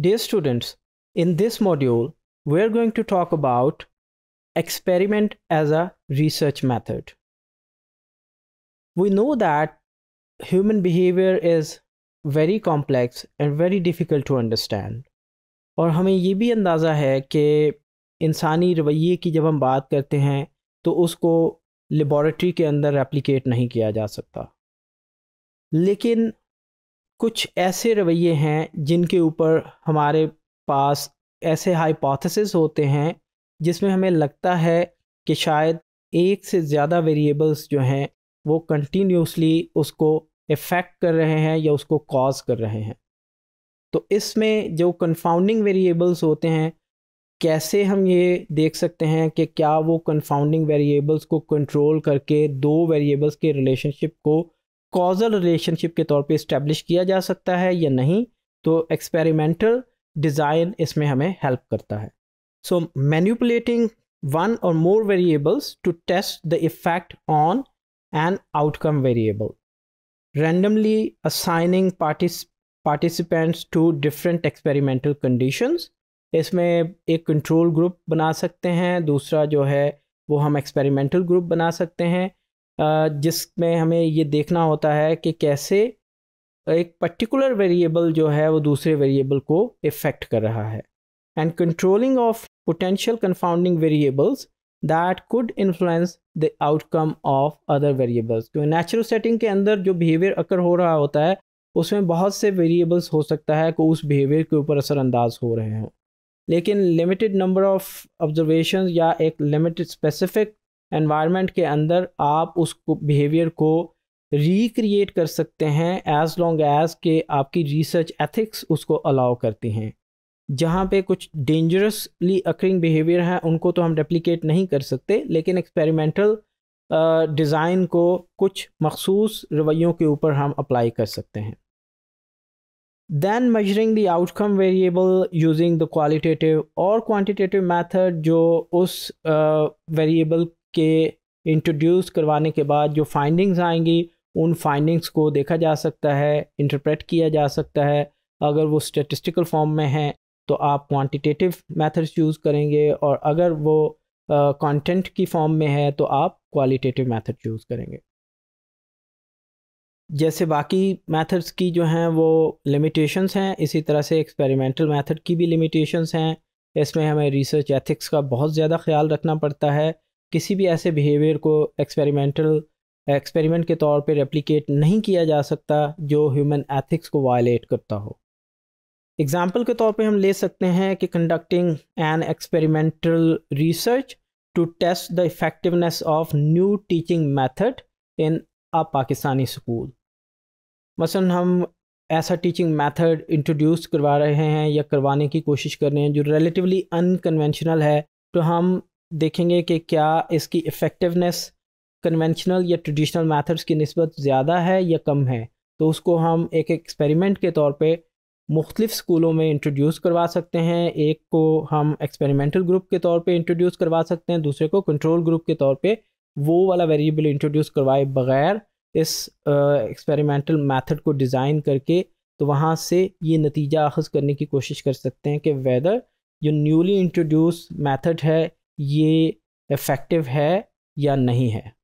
Dear students, in this module, we are going to talk about experiment as a research method. We know that human behavior is very complex and very difficult to understand. और हमें ये भी अंदाज़ा है कि इंसानी रवैये की जब हम बात करते हैं तो उसको लेबॉरेटरी के अंदर रेप्लिकेट नहीं किया जा सकता लेकिन कुछ ऐसे रवैये हैं जिनके ऊपर हमारे पास ऐसे हाइपोथेसिस होते हैं जिसमें हमें लगता है कि शायद एक से ज़्यादा वेरिएबल्स जो हैं वो कंटिन्यूसली उसको इफ़ेक्ट कर रहे हैं या उसको कॉज कर रहे हैं तो इसमें जो कन्फाउंडिंग वेरिएबल्स होते हैं कैसे हम ये देख सकते हैं कि क्या वो कन्फाउंडिंग वेरिएबल्स को कंट्रोल करके दो वेरिएबल्स के रिलेशनशिप को कॉजल रिलेशनशिप के तौर पे इस्टेब्लिश किया जा सकता है या नहीं तो एक्सपेरिमेंटल डिज़ाइन इसमें हमें हेल्प करता है सो मैन्यूपुलेटिंग वन और more variables to test the effect on an outcome variable randomly assigning participants to different experimental condition इसमें एक कंट्रोल ग्रुप बना सकते हैं दूसरा जो है वो हम एक्सपेरिमेंटल ग्रुप बना सकते हैं जिसमें हमें ये देखना होता है कि कैसे एक पर्टिकुलर वेरिएबल जो है वो दूसरे वेरिएबल को इफ़ेक्ट कर रहा है and controlling of potential confounding variables that could influence the outcome of other variables क्योंकि नेचुरल सेटिंग के अंदर जो बिहेवियर अकर हो रहा होता है उसमें बहुत से वेरिएबल्स हो सकता है कि उस बिहेवियर के ऊपर असरअंदाज हो रहे हों लेकिन लिमिटेड नंबर ऑफ ऑब्जर्वेशन या एक लिमिटेड स्पेसिफिक एनवायरनमेंट के अंदर आप उस बिहेवियर को रिक्रिएट कर सकते हैं एज लॉन्ग एज के आपकी रिसर्च एथिक्स उसको अलाउ करती हैं जहाँ पे कुछ डेंजरसली अक्रिंग बिहेवियर हैं उनको तो हम रेप्लिकेट नहीं कर सकते लेकिन एक्सपेरिमेंटल डिज़ाइन को कुछ मखसूस रवैयों के ऊपर हम अप्लाई कर सकते हैं then measuring the outcome variable using the qualitative और क्वान्टिटेटिव मैथड जो उस वेरिएबल uh, के इंट्रोड्यूस करवाने के बाद जो फाइंडिंग्स आएंगी उन फाइंडिंग्स को देखा जा सकता है इंटरप्रेट किया जा सकता है अगर वो स्टेटिस्टिकल फॉर्म में हैं तो आप क्वांटिटेटिव मेथड्स यूज़ करेंगे और अगर वो कंटेंट uh, की फॉर्म में है तो आप क्वालिटेटिव मेथड यूज़ करेंगे जैसे बाकी मेथड्स की जो हैं वो लिमिटेशंस हैं इसी तरह से एक्सपेरिमेंटल मेथड की भी लिमिटेशंस हैं इसमें हमें रिसर्च एथिक्स का बहुत ज़्यादा ख्याल रखना पड़ता है किसी भी ऐसे बिहेवियर को एक्सपेरिमेंटल एक्सपेरिमेंट के तौर पर रेप्लिकेट नहीं किया जा सकता जो ह्यूमन एथिक्स को वायलेट करता हो एग्जाम्पल के तौर पे हम ले सकते हैं कि conducting an experimental research to test the effectiveness of new teaching method in a Pakistani school मसलन हम ऐसा टीचिंग मेथड इंट्रोड्यूस करवा रहे हैं या करवाने की कोशिश कर रहे हैं जो रिलेटिवली अनकन्वेंशनल है तो हम देखेंगे कि क्या इसकी इफ़ेक्टिवनेस कन्वेंशनल या ट्रेडिशनल मेथड्स की नस्बत ज़्यादा है या कम है तो उसको हम एक एक्सपेरिमेंट के तौर पे मुख्तलिफ स्कूलों में इंट्रोड्यूस करवा सकते हैं एक को हम एक्सपेरिमेंटल ग्रुप के तौर पे इंट्रोड्यूस करवा सकते हैं दूसरे को कंट्रोल ग्रुप के तौर पे वो वाला वेरिएबल इंट्रोड्यूस करवाए बगैर इस एक्सपेरिमेंटल मेथड को डिज़ाइन करके तो वहाँ से ये नतीजा अखज़ करने की कोशिश कर सकते हैं कि वेदर जो न्यूली इंट्रोड्यूस मैथड है ये इफ़ेक्टिव है या नहीं है